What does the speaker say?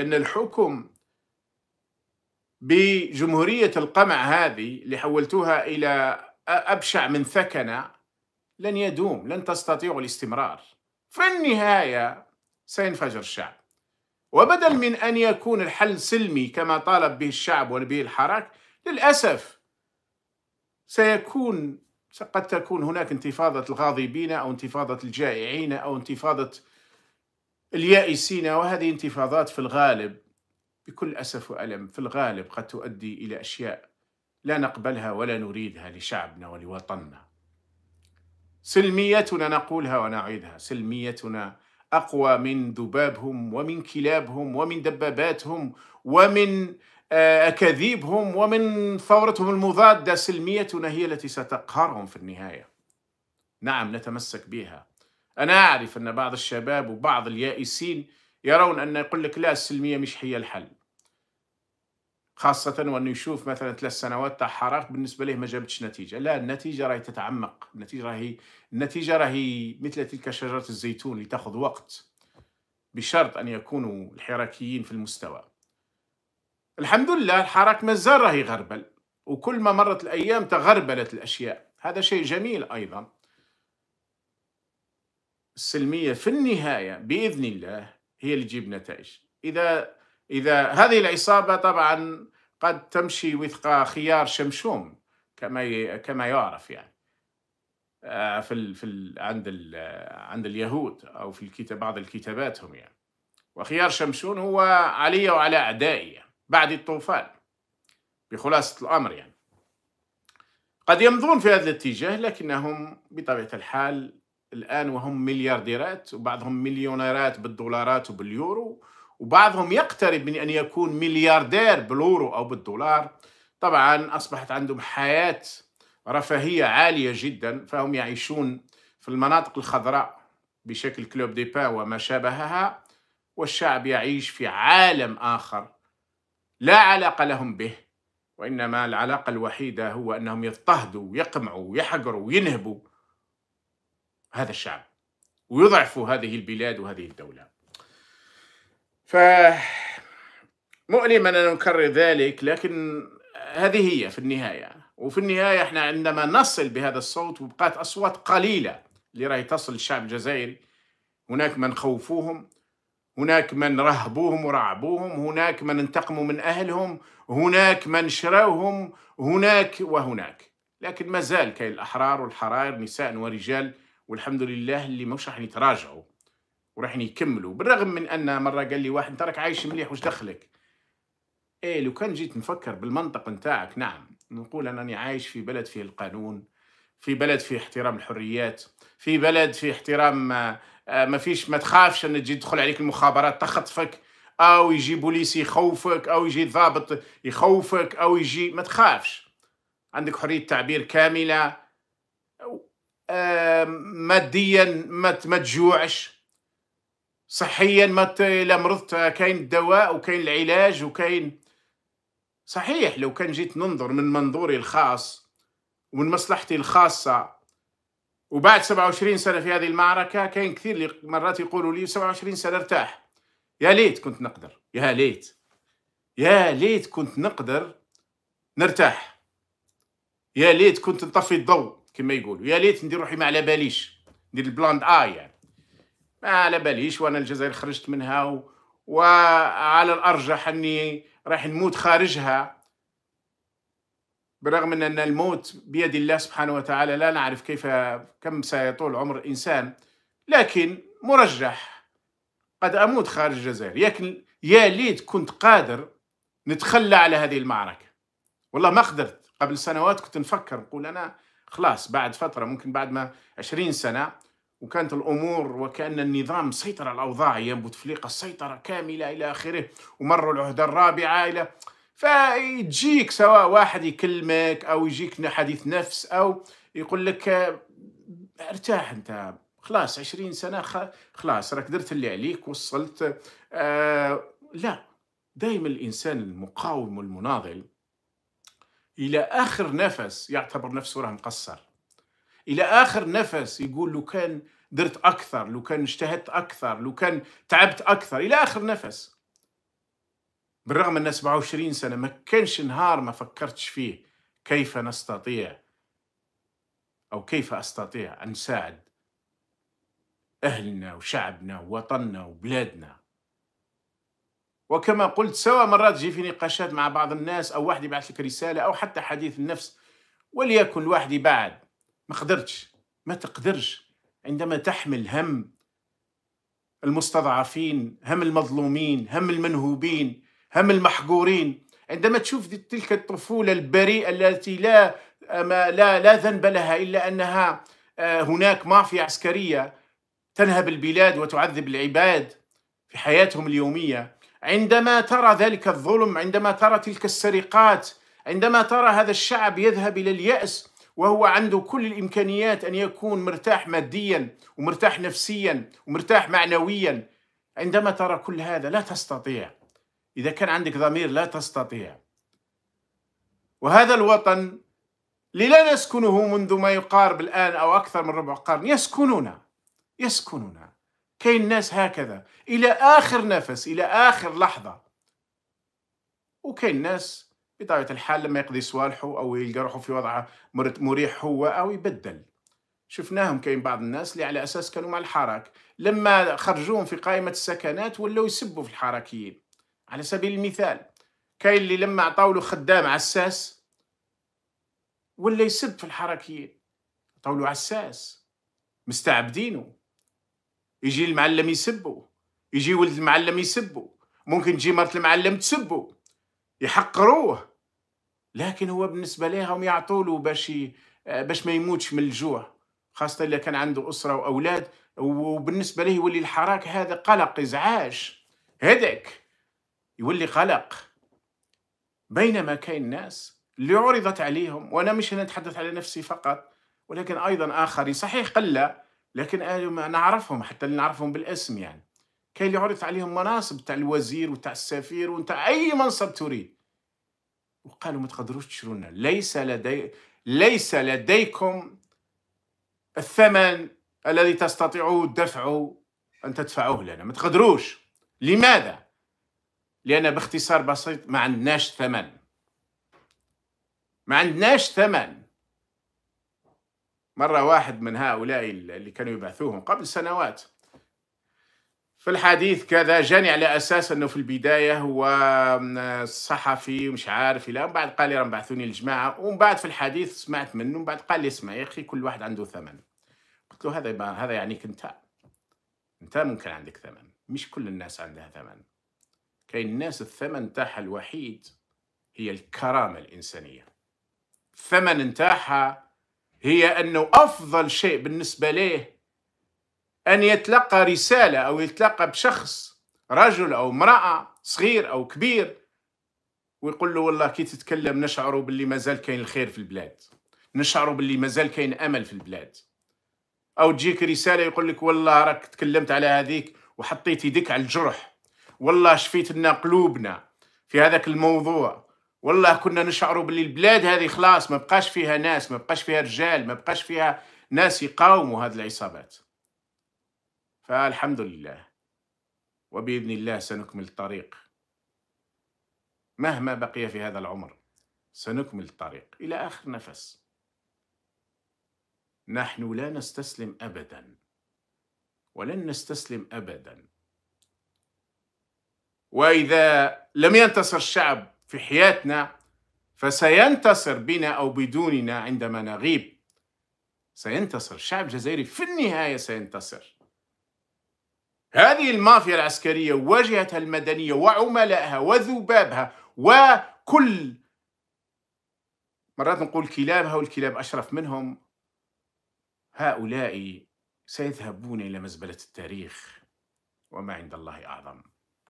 أن الحكم بجمهورية القمع هذه اللي حولتوها إلى أبشع من ثكنة لن يدوم لن تستطيع الاستمرار في النهاية سينفجر الشعب وبدل من أن يكون الحل سلمي كما طالب به الشعب ونبيه الحراك للأسف سيكون قد تكون هناك انتفاضة الغاضبين أو انتفاضة الجائعين أو انتفاضة اليائسين وهذه انتفاضات في الغالب بكل أسف وألم في الغالب قد تؤدي إلى أشياء لا نقبلها ولا نريدها لشعبنا ولوطننا سلميتنا نقولها ونعيدها سلميتنا أقوى من ذبابهم ومن كلابهم ومن دباباتهم ومن آه، أكاذيبهم ومن ثورتهم المضادة سلميتنا هي التي ستقهرهم في النهاية نعم نتمسك بها أنا أعرف أن بعض الشباب وبعض اليائسين يرون أن يقول لك لا السلمية مش هي الحل خاصة وأنه يشوف مثلا ثلاث سنوات تاع حراك بالنسبة له ما جابتش نتيجة لا النتيجة راهي تتعمق النتيجة راهي النتيجة راهي مثل تلك شجرة الزيتون اللي تأخذ وقت بشرط أن يكونوا الحراكيين في المستوى الحمد لله الحراك مازال راهي غربل وكل ما مرت الأيام تغربلت الأشياء هذا شيء جميل أيضا السلميه في النهايه باذن الله هي اللي تجيب نتائج اذا اذا هذه العصابه طبعا قد تمشي وفق خيار شمشوم كما كما يعرف يعني آه، في ال في ال عند ال عند اليهود او في الكتاب بعض الكتاباتهم يعني وخيار شمشون هو علي وعلى اعدائي بعد الطوفان بخلاصه الامر يعني قد يمضون في هذا الاتجاه لكنهم بطبيعه الحال الآن وهم مليارديرات وبعضهم مليونيرات بالدولارات وباليورو وبعضهم يقترب من أن يكون ملياردير بالاورو أو بالدولار طبعا أصبحت عندهم حياة رفاهية عالية جدا فهم يعيشون في المناطق الخضراء بشكل كلوب ديبا وما شابهها والشعب يعيش في عالم آخر لا علاقة لهم به وإنما العلاقة الوحيدة هو أنهم يضطهدوا ويقمعوا ويحقروا وينهبوا هذا الشعب ويضعفوا هذه البلاد وهذه الدولة ف مؤلم أن نكرر ذلك لكن هذه هي في النهاية وفي النهاية احنا عندما نصل بهذا الصوت وبقات أصوات قليلة اللي راهي تصل الشعب الجزائري هناك من خوفوهم هناك من رهبوهم ورعبوهم هناك من انتقموا من أهلهم هناك من شروهم هناك وهناك لكن ما زال كاين الأحرار والحرائر نساء ورجال والحمد لله اللي مش راح يتراجعوا وراح يكملوا بالرغم من ان مره قال لي واحد انت راك عايش مليح واش دخلك ايه لو كان جيت نفكر بالمنطق نتاعك نعم نقول انني عايش في بلد فيه القانون في بلد فيه احترام الحريات في بلد فيه احترام آه، آه، ما فيش ما تخافش ان تجي تدخل عليك المخابرات تخطفك او يجي بوليس يخوفك او يجي ضابط يخوفك او يجي ما تخافش عندك حريه تعبير كامله ماديا ما ما تجوعش صحيا ما الا مرضت كاين الدواء وكاين العلاج وكاين صحيح لو كان جيت ننظر من منظوري الخاص ومن مصلحتي الخاصه وبعد 27 سنه في هذه المعركه كاين كثير مرات يقولوا لي 27 سنه ارتاح يا ليت كنت نقدر يا ليت يا ليت كنت نقدر نرتاح يا ليت كنت نطفي الضوء كما يقولوا يا ليت ندير روحي ما على باليش ندير البلاند اي يعني ما على باليش وانا الجزائر خرجت منها و... وعلى الارجح اني راح نموت خارجها بالرغم من ان الموت بيد الله سبحانه وتعالى لا نعرف كيف كم سيطول عمر الانسان لكن مرجح قد اموت خارج الجزائر لكن يا ليت كنت قادر نتخلى على هذه المعركه والله ما قدرت قبل سنوات كنت نفكر نقول انا خلاص بعد فترة ممكن بعد ما 20 سنة وكانت الأمور وكأن النظام سيطر على الأوضاع أيام بوتفليقة سيطرة كاملة إلى آخره ومروا العهدة الرابعة إلى فيجيك سواء واحد يكلمك أو يجيك حديث نفس أو يقول لك ارتاح أنت خلاص عشرين سنة خلاص راك درت اللي عليك وصلت آه لا دائما الإنسان المقاوم والمناضل إلى آخر نفس يعتبر نفسه راه مقصر إلى آخر نفس يقول لو كان درت أكثر لو كان اجتهدت أكثر لو كان تعبت أكثر إلى آخر نفس بالرغم أن 27 سنة ما كانش نهار ما فكرتش فيه كيف نستطيع أو كيف أستطيع أن نساعد أهلنا وشعبنا ووطننا وبلادنا وكما قلت سواء مرات تجي في نقاشات مع بعض الناس أو واحد يبعث لك رسالة أو حتى حديث النفس وليكن الواحد بعد ما قدرتش ما تقدرش عندما تحمل هم المستضعفين هم المظلومين هم المنهوبين هم المحقورين عندما تشوف تلك الطفولة البريئة التي لا لا لا ذنب لها إلا أنها آه، هناك مافيا عسكرية تنهب البلاد وتعذب العباد في حياتهم اليومية عندما ترى ذلك الظلم عندما ترى تلك السرقات عندما ترى هذا الشعب يذهب الى الياس وهو عنده كل الامكانيات ان يكون مرتاح ماديا ومرتاح نفسيا ومرتاح معنويا عندما ترى كل هذا لا تستطيع اذا كان عندك ضمير لا تستطيع وهذا الوطن للا نسكنه منذ ما يقارب الان او اكثر من ربع قرن يسكننا يسكننا كاين ناس هكذا الى اخر نفس الى اخر لحظه وكاين ناس بطبيعه الحال لما يقضي صوالحه او يلقى روحه في وضع مريح هو او يبدل شفناهم كاين بعض الناس اللي على اساس كانوا مع الحراك لما خرجوهم في قائمه السكنات ولاو يسبوا في الحراكيين على سبيل المثال كاين اللي لما عطاو له خدام عساس ولا يسب في الحركيين عطاو له عساس مستعبدينه يجي المعلم يسبه يجي ولد المعلم يسبه ممكن تجي مرت المعلم تسبه يحقروه لكن هو بالنسبة لهم يعطوا له باش باش ما يموتش من الجوع خاصة إذا كان عنده أسرة وأولاد وبالنسبة له يولي الحراك هذا قلق إزعاج هذاك يولي قلق بينما كاين ناس اللي عرضت عليهم وأنا مش نتحدث على نفسي فقط ولكن أيضا آخرين صحيح قلة لكن نعرفهم حتى اللي نعرفهم بالاسم يعني كاين اللي عرف عليهم مناصب تاع الوزير وتاع السفير وتاع اي منصب تريد وقالوا ما تقدروش تشرونا ليس لدي ليس لديكم الثمن الذي تستطيعوا دفعه ان تدفعوه لنا ما تقدروش لماذا لان باختصار بسيط ما عندناش ثمن ما عندناش ثمن مرة واحد من هؤلاء اللي كانوا يبعثوهم قبل سنوات في الحديث كذا جاني على اساس انه في البدايه هو صحفي ومش عارف الى بعد قال لي راهم بعثوني الجماعه ومن بعد في الحديث سمعت منه ومن بعد قال لي اسمع يا اخي كل واحد عنده ثمن قلت له هذا هذا يعنيك انت انت ممكن عندك ثمن مش كل الناس عندها ثمن كاين الناس الثمن تاعها الوحيد هي الكرامه الانسانيه الثمن تاعها هي أنه أفضل شيء بالنسبة ليه أن يتلقى رسالة أو يتلقى بشخص رجل أو امرأة صغير أو كبير ويقول له والله كي تتكلم نشعر باللي مازال كاين الخير في البلاد نشعر باللي مازال كاين أمل في البلاد أو تجيك رسالة يقول لك والله راك تكلمت على هذيك وحطيت يدك على الجرح والله شفيت لنا قلوبنا في هذاك الموضوع والله كنا نشعروا باللي البلاد هذه خلاص ما بقاش فيها ناس ما بقاش فيها رجال ما بقاش فيها ناس يقاوموا هذه العصابات فالحمد لله وبإذن الله سنكمل الطريق مهما بقي في هذا العمر سنكمل الطريق إلى آخر نفس نحن لا نستسلم أبدا ولن نستسلم أبدا وإذا لم ينتصر الشعب في حياتنا فسينتصر بنا أو بدوننا عندما نغيب سينتصر الشعب الجزائري في النهاية سينتصر هذه المافيا العسكرية وواجهتها المدنية وعملائها وذبابها وكل مرات نقول كلابها والكلاب أشرف منهم هؤلاء سيذهبون إلى مزبلة التاريخ وما عند الله أعظم